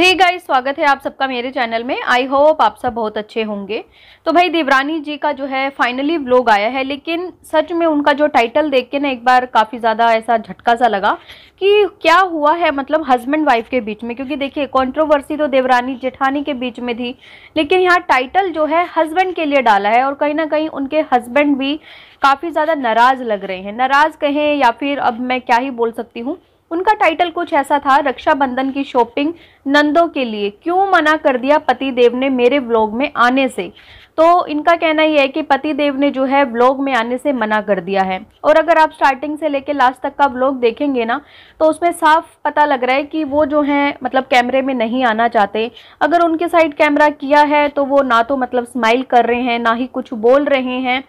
hey guys स्वागत है आप सबका मेरे चैनल में आई होप आप सब बहुत अच्छे होंगे तो भाई देवरानी जी का जो है फाइनली व्लॉग आया है लेकिन सच में उनका जो टाइटल देख के ना एक बार काफ़ी ज़्यादा ऐसा झटका सा लगा कि क्या हुआ है मतलब हस्बैंड वाइफ के बीच में क्योंकि देखिए कॉन्ट्रोवर्सी तो देवरानी जेठानी के बीच में थी लेकिन यहाँ टाइटल जो है हस्बैंड के लिए डाला है और कहीं ना कहीं उनके हस्बैंड भी काफ़ी ज़्यादा नाराज़ लग रहे हैं नाराज़ कहें या फिर अब मैं क्या ही बोल सकती हूँ उनका टाइटल कुछ ऐसा था रक्षाबंधन की शॉपिंग नंदों के लिए क्यों मना कर दिया पति देव ने मेरे व्लॉग में आने से तो इनका कहना यह है कि पति देव ने जो है ब्लॉग में आने से मना कर दिया है और अगर आप स्टार्टिंग से लेके लास्ट तक का ब्लॉग देखेंगे ना तो उसमें साफ पता लग रहा है कि वो जो है मतलब कैमरे में नहीं आना चाहते अगर उनके साइड कैमरा किया है तो वो ना तो मतलब स्माइल कर रहे हैं ना ही कुछ बोल रहे हैं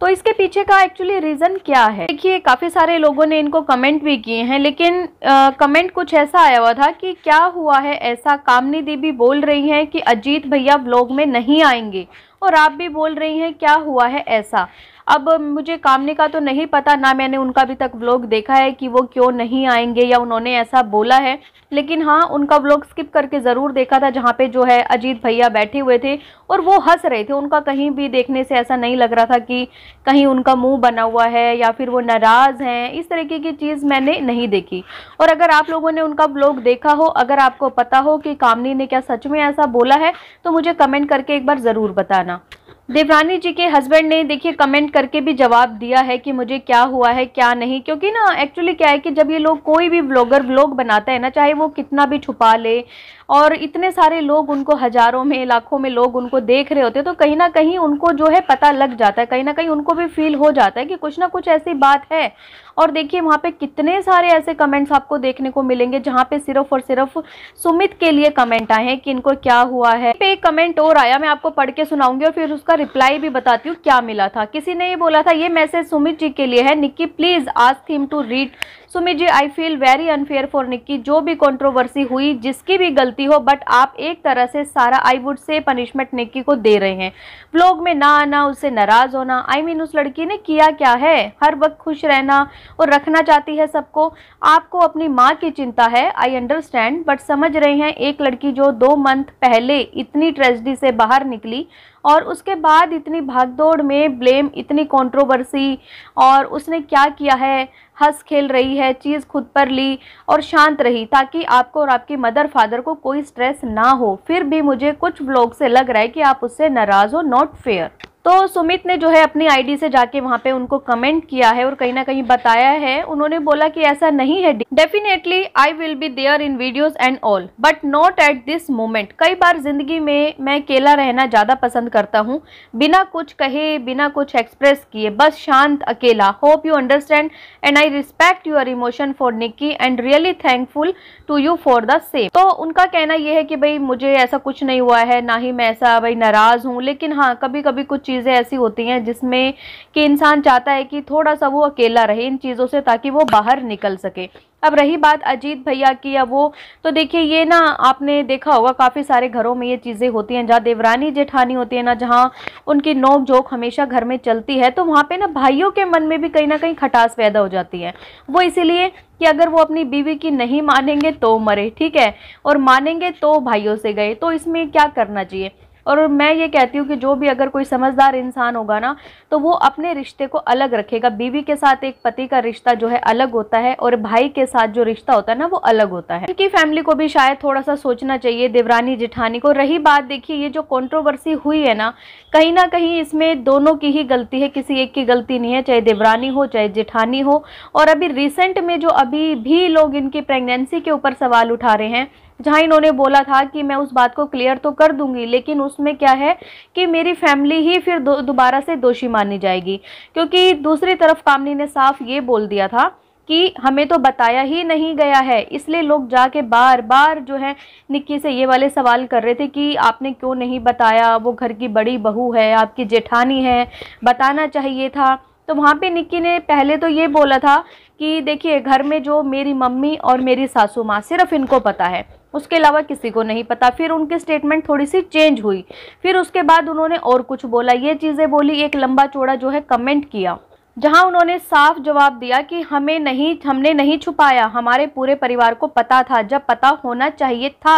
तो इसके पीछे का एक्चुअली रीज़न क्या है देखिए काफ़ी सारे लोगों ने इनको कमेंट भी किए हैं लेकिन आ, कमेंट कुछ ऐसा आया हुआ था कि क्या हुआ है ऐसा कामनी देवी बोल रही हैं कि अजीत भैया ब्लॉग में नहीं आएंगे और आप भी बोल रही हैं क्या हुआ है ऐसा अब मुझे कामने का तो नहीं पता ना मैंने उनका अभी तक व्लॉग देखा है कि वो क्यों नहीं आएंगे या उन्होंने ऐसा बोला है लेकिन हाँ उनका व्लॉग स्किप करके ज़रूर देखा था जहाँ पे जो है अजीत भैया बैठे हुए थे और वो हंस रहे थे उनका कहीं भी देखने से ऐसा नहीं लग रहा था कि कहीं उनका मुँह बना हुआ है या फिर वो नाराज़ हैं इस तरीके की चीज़ मैंने नहीं देखी और अगर आप लोगों ने उनका ब्लॉग देखा हो अगर आपको पता हो कि कामनी ने क्या सच में ऐसा बोला है तो मुझे कमेंट करके एक बार ज़रूर बताना देवरानी जी के हस्बैंड ने देखिए कमेंट करके भी जवाब दिया है कि मुझे क्या हुआ है क्या नहीं क्योंकि ना एक्चुअली क्या है कि जब ये लोग कोई भी ब्लॉगर ब्लॉग बनाता है ना चाहे वो कितना भी छुपा ले और इतने सारे लोग उनको हज़ारों में लाखों में लोग उनको देख रहे होते हैं तो कहीं ना कहीं उनको जो है पता लग जाता है कहीं ना कहीं उनको भी फील हो जाता है कि कुछ ना कुछ ऐसी बात है और देखिए वहाँ पे कितने सारे ऐसे कमेंट्स आपको देखने को मिलेंगे जहाँ पे सिर्फ और सिर्फ सुमित के लिए कमेंट आए हैं कि इनको क्या हुआ है पे एक कमेंट और आया मैं आपको पढ़ के सुनाऊंगी और फिर उसका रिप्लाई भी बताती हूँ क्या मिला था किसी ने ये बोला था ये मैसेज सुमित जी के लिए है Nikki please ask him to read Sumit ji I feel very unfair for Nikki जो भी कॉन्ट्रोवर्सी हुई जिसकी भी गलती गलती हो बट आप एक तरह से सारा I would say punishment Nikki को दे रहे हैं ब्लॉग में ना आना उससे नाराज होना आई I मीन mean, उस लड़की ने किया क्या है हर वक्त खुश रहना और रखना चाहती है सबको आपको अपनी माँ की चिंता है आई अंडरस्टैंड बट समझ रहे हैं एक लड़की जो दो मंथ पहले इतनी ट्रेजडी से बाहर निकली और उसके बाद इतनी भागदौड़ में ब्लेम इतनी कंट्रोवर्सी और उसने क्या किया है हंस खेल रही है चीज़ खुद पर ली और शांत रही ताकि आपको और आपकी मदर फादर को कोई स्ट्रेस ना हो फिर भी मुझे कुछ ब्लॉग से लग रहा है कि आप उससे नाराज़ हो नॉट फेयर तो सुमित ने जो है अपनी आईडी से जाके वहाँ पे उनको कमेंट किया है और कहीं ना कहीं बताया है उन्होंने बोला कि ऐसा नहीं है definitely I will be there in videos and all but not at this moment कई बार जिंदगी में मैं अकेला रहना ज़्यादा पसंद करता हूँ बिना कुछ कहे बिना कुछ एक्सप्रेस किए बस शांत अकेला hope you understand and I respect your emotion for Nikki and really thankful to you for the same तो उनका कहना यह है कि भाई मुझे ऐसा कुछ नहीं हुआ है ना ही मैं ऐसा भाई नाराज़ हूँ लेकिन हाँ कभी कभी कुछ चीज़ें ऐसी होती हैं जिसमें कि इंसान चाहता है कि थोड़ा सा वो अकेला रहे इन चीज़ों से ताकि वो बाहर निकल सके अब रही बात अजीत भैया की या वो तो देखिए ये ना आपने देखा होगा काफ़ी सारे घरों में ये चीज़ें होती हैं जहाँ देवरानी जेठानी होती है ना जहाँ उनकी नोक झोंक हमेशा घर में चलती है तो वहाँ पे ना भाइयों के मन में भी कहीं ना कहीं खटास पैदा हो जाती है वो इसीलिए कि अगर वो अपनी बीवी की नहीं मानेंगे तो मरे ठीक है और मानेंगे तो भाइयों से गए तो इसमें क्या करना चाहिए और मैं ये कहती हूँ कि जो भी अगर कोई समझदार इंसान होगा ना तो वो अपने रिश्ते को अलग रखेगा बीवी के साथ एक पति का रिश्ता जो है अलग होता है और भाई के साथ जो रिश्ता होता है ना वो अलग होता है उनकी फैमिली को भी शायद थोड़ा सा सोचना चाहिए देवरानी जिठानी को रही बात देखिए ये जो कॉन्ट्रोवर्सी हुई है ना कहीं ना कहीं इसमें दोनों की ही गलती है किसी एक की गलती नहीं है चाहे देवरानी हो चाहे जिठानी हो और अभी रिसेंट में जो अभी भी लोग इनकी प्रेगनेंसी के ऊपर सवाल उठा रहे हैं जहाँ इन्होंने बोला था कि मैं उस बात को क्लियर तो कर दूंगी लेकिन उसमें क्या है कि मेरी फैमिली ही फिर दोबारा से दोषी मानी जाएगी क्योंकि दूसरी तरफ कामनी ने साफ ये बोल दिया था कि हमें तो बताया ही नहीं गया है इसलिए लोग जाके बार बार जो है निक्की से ये वाले सवाल कर रहे थे कि आपने क्यों नहीं बताया वो घर की बड़ी बहू है आपकी जेठानी है बताना चाहिए था तो वहाँ पे निक्की ने पहले तो ये बोला था कि देखिए घर में जो मेरी मम्मी और मेरी सासू माँ सिर्फ इनको पता है उसके अलावा किसी को नहीं पता फिर उनकी स्टेटमेंट थोड़ी सी चेंज हुई फिर उसके बाद उन्होंने और कुछ बोला ये चीज़ें बोली एक लंबा चौड़ा जो है कमेंट किया जहां उन्होंने साफ जवाब दिया कि हमें नहीं हमने नहीं छुपाया हमारे पूरे परिवार को पता था जब पता होना चाहिए था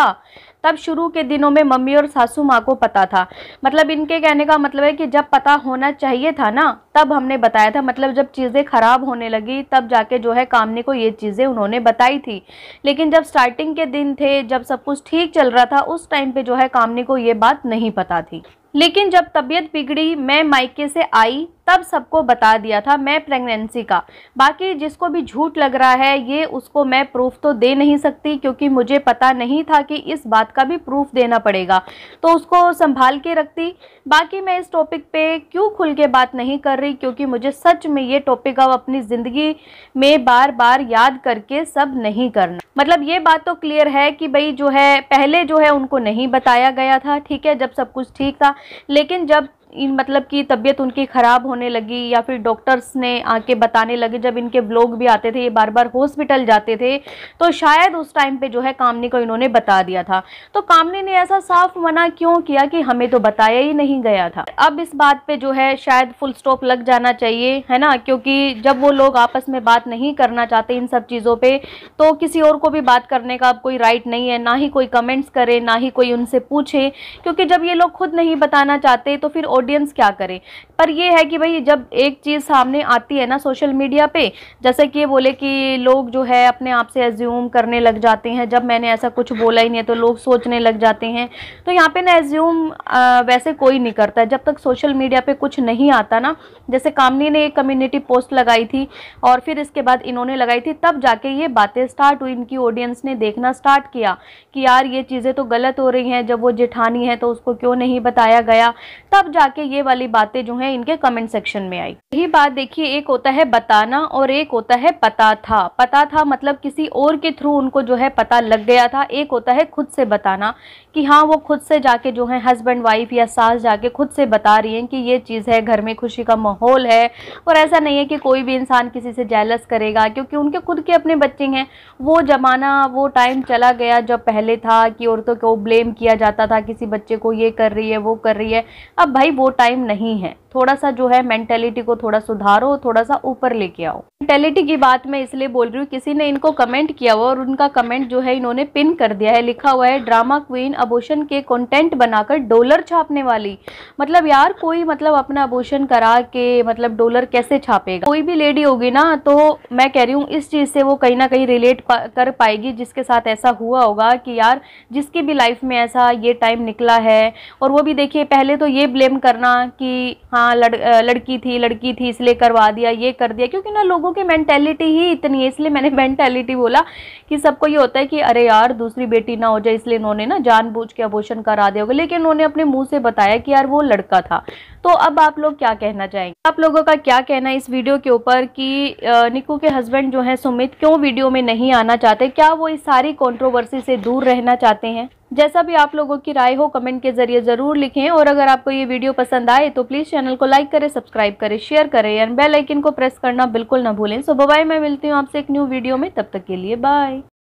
तब शुरू के दिनों में मम्मी और सासू माँ को पता था मतलब इनके कहने का मतलब है कि जब पता होना चाहिए था ना तब हमने बताया था मतलब जब चीज़ें खराब होने लगी तब जाके जो है कामने को ये चीज़ें उन्होंने बताई थी लेकिन जब स्टार्टिंग के दिन थे जब सब कुछ ठीक चल रहा था उस टाइम पर जो है कामने को ये बात नहीं पता थी लेकिन जब तबीयत बिगड़ी मैं मायके से आई तब सबको बता दिया था मैं प्रेगनेंसी का बाकी जिसको भी झूठ लग रहा है ये उसको मैं प्रूफ तो दे नहीं सकती क्योंकि मुझे पता नहीं था कि इस बात का भी प्रूफ देना पड़ेगा तो उसको संभाल के रखती बाकी मैं इस टॉपिक पे क्यों खुल के बात नहीं कर रही क्योंकि मुझे सच में ये टॉपिक अब अपनी ज़िंदगी में बार बार याद करके सब नहीं करना मतलब ये बात तो क्लियर है कि भाई जो है पहले जो है उनको नहीं बताया गया था ठीक है जब सब कुछ ठीक था लेकिन जब इन मतलब कि तबीयत उनकी ख़राब होने लगी या फिर डॉक्टर्स ने आके बताने लगे जब इनके ब्लॉग भी आते थे ये बार बार हॉस्पिटल जाते थे तो शायद उस टाइम पे जो है कामनी को इन्होंने बता दिया था तो कामनी ने ऐसा साफ मना क्यों किया कि हमें तो बताया ही नहीं गया था अब इस बात पर जो है शायद फुल स्टॉप लग जाना चाहिए है ना क्योंकि जब वो लोग आपस में बात नहीं करना चाहते इन सब चीज़ों पर तो किसी और को भी बात करने का अब कोई राइट नहीं है ना ही कोई कमेंट्स करे ना ही कोई उनसे पूछे क्योंकि जब ये लोग खुद नहीं बताना चाहते तो फिर ऑडियंस क्या करे पर ये है कि भाई जब एक चीज़ सामने आती है ना सोशल मीडिया पे जैसे कि बोले कि लोग जो है अपने आप से एज्यूम करने लग जाते हैं जब मैंने ऐसा कुछ बोला ही नहीं है तो लोग सोचने लग जाते हैं तो यहाँ पे ना एज्यूम वैसे कोई नहीं करता जब तक सोशल मीडिया पे कुछ नहीं आता ना जैसे कामनी ने एक कम्युनिटी पोस्ट लगाई थी और फिर इसके बाद इन्होंने लगाई थी तब जाके ये बातें स्टार्ट हुई इनकी ऑडियंस ने देखना स्टार्ट किया कि यार ये चीज़ें तो गलत हो रही हैं जब वो जेठानी है तो उसको क्यों नहीं बताया गया तब जा आके ये वाली बातें जो हैं इनके कमेंट सेक्शन में आई यही बात देखिए एक होता है बताना और एक होता है पता था पता था मतलब किसी और के थ्रू उनको जो है पता लग गया था एक होता है खुद से बताना कि हाँ वो खुद से जाके जो है हस्बैंड वाइफ या सास जाके खुद से बता रही हैं कि ये चीज़ है घर में खुशी का माहौल है और ऐसा नहीं है कि कोई भी इंसान किसी से जैलस करेगा क्योंकि उनके खुद के अपने बच्चे हैं वो ज़माना वो टाइम चला गया जब पहले था कि औरतों को ब्लेम किया जाता था किसी बच्चे को ये कर रही है वो कर रही है अब भाई वो टाइम नहीं है थोड़ा सा जो है मेंटेलिटी को थोड़ा सुधारो थोड़ा सा ऊपर लेके आओ मेंटेलिटी की बात मैं इसलिए बोल रही हूँ किसी ने इनको कमेंट किया हुआ और उनका कमेंट जो है इन्होंने पिन कर दिया है लिखा हुआ है ड्रामा क्वीन अबोशन के कंटेंट बनाकर डॉलर छापने वाली मतलब यार कोई मतलब अपना अबोशन करा के मतलब डॉलर कैसे छापेगा कोई भी लेडी होगी ना तो मैं कह रही हूँ इस चीज़ से वो कहीं ना कहीं रिलेट कर पाएगी जिसके साथ ऐसा हुआ होगा कि यार जिसकी भी लाइफ में ऐसा ये टाइम निकला है और वो भी देखिए पहले तो ये ब्लेम करना कि हाँ लड़ लड़की थी लड़की थी इसलिए करवा दिया ये कर दिया क्योंकि ना लोगों की मैंटेलिटी ही इतनी है इसलिए मैंने मैंटेलिटी बोला कि सबको ये होता है कि अरे यार दूसरी बेटी ना हो जाए इसलिए इन्होंने ना जानबूझ के अबोशन करा दिया होगा लेकिन उन्होंने अपने मुँह से बताया कि यार वो लड़का था तो अब आप लोग क्या कहना चाहेंगे आप लोगों का क्या कहना है इस वीडियो के ऊपर कि निकू के हस्बैंड जो हैं सुमित क्यों वीडियो में नहीं आना चाहते क्या वो इस सारी कॉन्ट्रोवर्सी से दूर रहना चाहते हैं जैसा भी आप लोगों की राय हो कमेंट के जरिए ज़रूर लिखें और अगर आपको ये वीडियो पसंद आए तो प्लीज़ चैनल को लाइक करें सब्सक्राइब करें शेयर करें एंड बेल आइकन को प्रेस करना बिल्कुल ना भूलें सो बाय मैं मिलती हूँ आपसे एक न्यू वीडियो में तब तक के लिए बाय